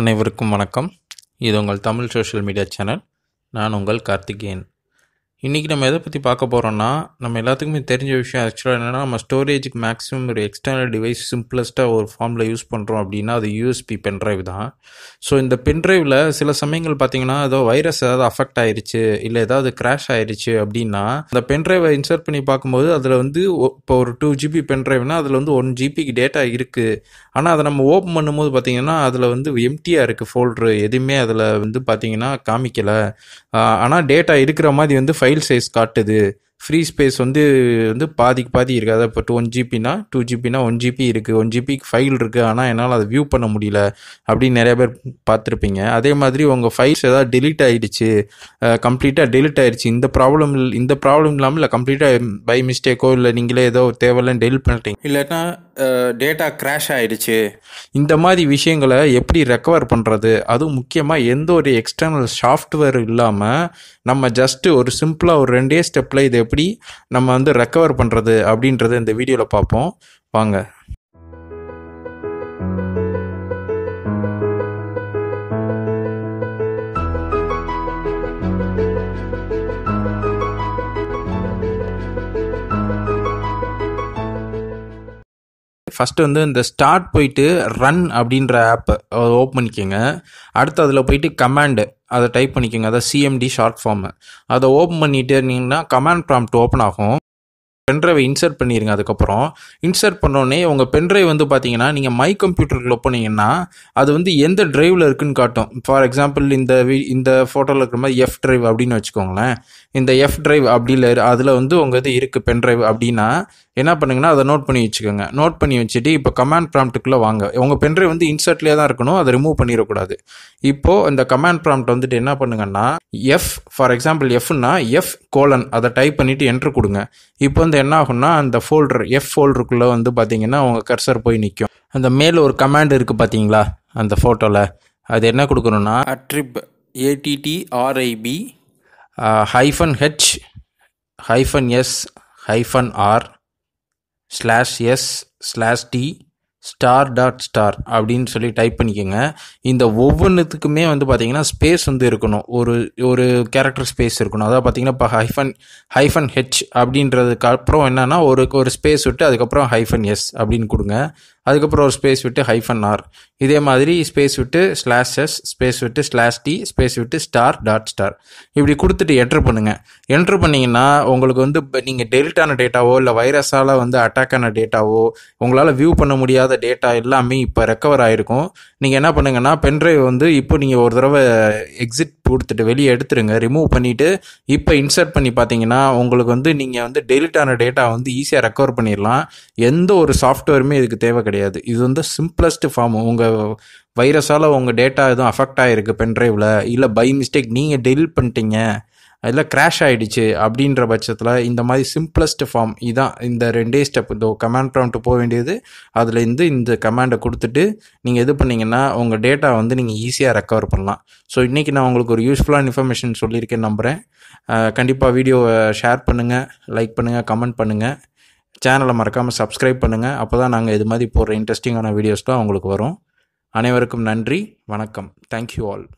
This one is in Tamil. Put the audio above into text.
அனைவருக்கும் வணக்கம் இது உங்கள் தமிழ் சோஷியல் மீடியா சேனல் நான் உங்கள் கார்த்திகேயன் இன்றைக்கி நம்ம எதை பற்றி பார்க்க போகிறோன்னா நம்ம எல்லாத்துக்குமே தெரிஞ்ச விஷயம் ஆக்சுவலாக என்னென்னா நம்ம ஸ்டோரேஜுக்கு மேக்ஸிமம் ஒரு எக்ஸ்டர்னல் டிவைஸ் சிம்பிளஸ்ட்டாக ஒரு ஃபார்மில் யூஸ் பண்ணுறோம் அப்படின்னா அது யூஎஸ்பி பென்ட்ரைவ் தான் ஸோ இந்த பென்ட்ரைவில் சில சமயங்கள் பார்த்தீங்கன்னா ஏதோ வைரஸ் ஏதாவது அஃபெக்ட் ஆயிடுச்சு இல்லை ஏதாவது கிராஷ் ஆயிடுச்சு அப்படின்னா அந்த பென்ட்ரைவை இன்சர்ட் பண்ணி பார்க்கும்போது அதில் வந்து இப்போ ஒரு டூ ஜிபி பென்ட்ரைவ்னா அதில் வந்து ஒன் ஜிபிக்கு டேட்டா இருக்குது ஆனால் அதை நம்ம ஓப்பன் பண்ணும்போது பார்த்தீங்கன்னா அதில் வந்து எம்டியாக இருக்குது ஃபோல்டரு எதுவுமே அதில் வந்து பார்த்தீங்கன்னா காமிக்கலை ஆனால் டேட்டா இருக்கிற மாதிரி வந்து ஃபைவ் ஃபைல் சைஸ் காட்டுது ஃப்ரீ ஸ்பேஸ் வந்து வந்து பாதிக்கு பாதி இருக்குது இப்போ டூ ஒன் ஜிபினா டூ ஜிபினா ஒன் ஜிபி இருக்குது ஒன் ஜிபிக்கு ஃபைல் இருக்குது ஆனால் என்னால் அதை வியூ பண்ண முடியல அப்படின்னு நிறைய பேர் பார்த்துருப்பீங்க அதே மாதிரி உங்கள் ஃபைல்ஸ் ஏதாவது டெலிட் ஆகிடுச்சு கம்ப்ளீட்டாக டெலிட் ஆகிடுச்சு இந்த ப்ராப்ளம் இந்த ப்ராப்ளம் இல்லாமல் இல்லை கம்ப்ளீட்டாக பை மிஸ்டேக்கோ இல்லை நீங்களே ஏதோ தேவையில்லன்னு டெலிட் பண்ணிட்டீங்க இல்லைன்னா டேட்டா கிராஷ் ஆகிடுச்சு இந்த மாதிரி விஷயங்களை எப்படி ரெக்கவர் பண்ணுறது அதுவும் முக்கியமாக எந்த ஒரு எக்ஸ்டர்னல் சாஃப்ட்வேர் இல்லாமல் நம்ம ஜஸ்ட்டு ஒரு சிம்பிளாக ஒரு ரெண்டே ஸ்டெப்பில் இதை எப்படி நம்ம வந்து ரெக்கவர் பண்ணுறது அப்படின்றத இந்த வீடியோவில் பார்ப்போம் வாங்க ஃபஸ்ட்டு வந்து இந்த ஸ்டார்ட் போயிட்டு ரன் அப்படின்ற ஆப்பை ஓப்பன் பண்ணிக்கோங்க அடுத்து அதில் போயிட்டு கமாண்டு அதை டைப் பண்ணிக்கோங்க அதான் சிஎம்டி ஷார்ட் ஃபார்மு அதை ஓப்பன் பண்ணிகிட்டே இருந்தீங்கன்னா கமாண்ட் ப்ராம்ப்ட் ஓப்பன் ஆகும் பென்ட்ரைவை இன்சர்ட் பண்ணிடுங்க அதுக்கப்புறம் இன்சர்ட் பண்ணோடனே உங்கள் பென்ட்ரைவ் வந்து பார்த்தீங்கன்னா நீங்கள் மை கம்ப்யூட்டருக்குள்ளே ஒப்பினீங்கன்னா அது வந்து எந்த ட்ரைவில் இருக்குதுன்னு காட்டும் ஃபார் எக்ஸாம்பிள் இந்த இந்த ஃபோட்டோவில் இருக்கிற மாதிரி எஃப் ட்ரைவ் அப்படின்னு வச்சுக்கோங்களேன் இந்த எஃப் ட்ரைவ் அப்படியில் அதில் வந்து உங்கள் இது இருக்குது பென்ட்ரைவ் அப்படின்னா என்ன பண்ணுங்கன்னா அதை நோட் பண்ணி வச்சுக்கோங்க நோட் பண்ணி வச்சுட்டு இப்போ கமாண்ட் ப்ராம்ப்ட்டுக்குள்ளே வாங்க உங்கள் பென்ட்ரைவ் வந்து இன்சர்ட்லேயே தான் இருக்கணும் அதை ரிமூவ் பண்ணிடக்கூடாது இப்போது இந்த கமாண்ட் ப்ராம்ப்ட் வந்துட்டு என்ன பண்ணுங்கன்னா எஃப் ஃபார் எக்ஸாம்பிள் எஃப்னா எஃப் கோலன் அதை டைப் பண்ணிவிட்டு என்ட்ரு கொடுங்க இப்போ இந்த என்ன ஆகும்னா அந்த ஃபோல்டர் எஃப் ஃபோல்டருக்குள்ளே வந்து பார்த்தீங்கன்னா உங்கள் கர்சர் போய் நிற்கும் அந்த மேலே ஒரு கமாண்ட் இருக்குது பார்த்தீங்களா அந்த ஃபோட்டோவில் அது என்ன கொடுக்கணும்னா attrib A T T R I B hyphen H hyphen S hyphen R slash S slash D star dot star அப்படின்னு சொல்லி டைப் பண்ணிக்கோங்க இந்த ஒவ்வொன்றுத்துக்குமே வந்து பார்த்தீங்கன்னா ஸ்பேஸ் வந்து இருக்கணும் ஒரு ஒரு கேரக்டர் ஸ்பேஸ் இருக்கணும் அதாவது பார்த்தீங்கன்னா இப்போ ஹைஃபன் ஹைஃபன் ஹெச் அப்படின்றதுக்கு அப்புறம் என்னென்னா ஒரு ஒரு ஸ்பேஸ் விட்டு அதுக்கப்புறம் ஹைஃபன் எஸ் அப்படின்னு கொடுங்க அதுக்கப்புறம் ஒரு ஸ்பேஸ் விட்டு ஹைஃபன் ஆர் இதே மாதிரி ஸ்பேஸ் விட்டு ஸ்லாஷ் எஸ் ஸ்பேஸ் விட்டு ஸ்லாஷ் டி ஸ்பேஸ் விட்டு ஸ்டார் டாட் ஸ்டார் இப்படி கொடுத்துட்டு என்ட்ரு பண்ணுங்கள் என்ட்ரு பண்ணிங்கன்னா உங்களுக்கு வந்து நீங்கள் டெலிட்டான டேட்டாவோ இல்லை வைரஸால் வந்து அட்டாக் ஆன டேட்டாவோ உங்களால் வியூ பண்ண முடியாத டேட்டா எல்லாமே இப்போ ரெக்கவர் ஆகிருக்கும் நீங்கள் என்ன பண்ணுங்கன்னா பென்ட்ரைவ் வந்து இப்போ நீங்கள் ஒரு தடவை எக்ஸிட் கொடுத்துட்டு வெளியே எடுத்துருங்க ரிமூவ் பண்ணிவிட்டு இப்போ இன்சர்ட் பண்ணி பார்த்தீங்கன்னா உங்களுக்கு வந்து நீங்கள் வந்து டெலிட் ஆன டேட்டா வந்து ஈஸியாக ரெக்கவர் பண்ணிடலாம் எந்த ஒரு சாஃப்ட்வேருமே இதுக்கு தேவை கிடையாது இது வந்து சிம்பிளஸ்ட் ஃபார்ம் உங்கள் வைரஸால் உங்கள் டேட்டா எதுவும் அஃபெக்ட் ஆகிருக்கு பென்ட்ரைவில் இல்லை பை மிஸ்டேக் நீங்கள் டெலிட் பண்ணிட்டீங்க அதில் கிராஷ் ஆகிடுச்சு அப்படின்ற பட்சத்தில் இந்த மாதிரி சிம்பிளஸ்ட் ஃபார்ம் இதான் இந்த ரெண்டே ஸ்டெப் இந்த கமாண்ட் ப்ராம்ப்ட் போக வேண்டியது அதில் இருந்து இந்த கமாண்டை கொடுத்துட்டு நீங்கள் எது பண்ணிங்கன்னா உங்கள் டேட்டா வந்து நீங்கள் ஈஸியாக ரெக்கவர் பண்ணலாம் ஸோ இன்றைக்கி நான் உங்களுக்கு ஒரு யூஸ்ஃபுல்லான இன்ஃபர்மேஷன் சொல்லியிருக்கேன் நம்புகிறேன் கண்டிப்பாக வீடியோவை ஷேர் பண்ணுங்கள் லைக் பண்ணுங்கள் கமெண்ட் பண்ணுங்கள் சேனலை மறக்காமல் சப்ஸ்கிரைப் பண்ணுங்கள் அப்போ தான் நாங்கள் இது மாதிரி போடுற இன்ட்ரெஸ்டிங்கான வீடியோஸ்லாம் உங்களுக்கு வரும் அனைவருக்கும் நன்றி வணக்கம் தேங்க்யூ ஆல்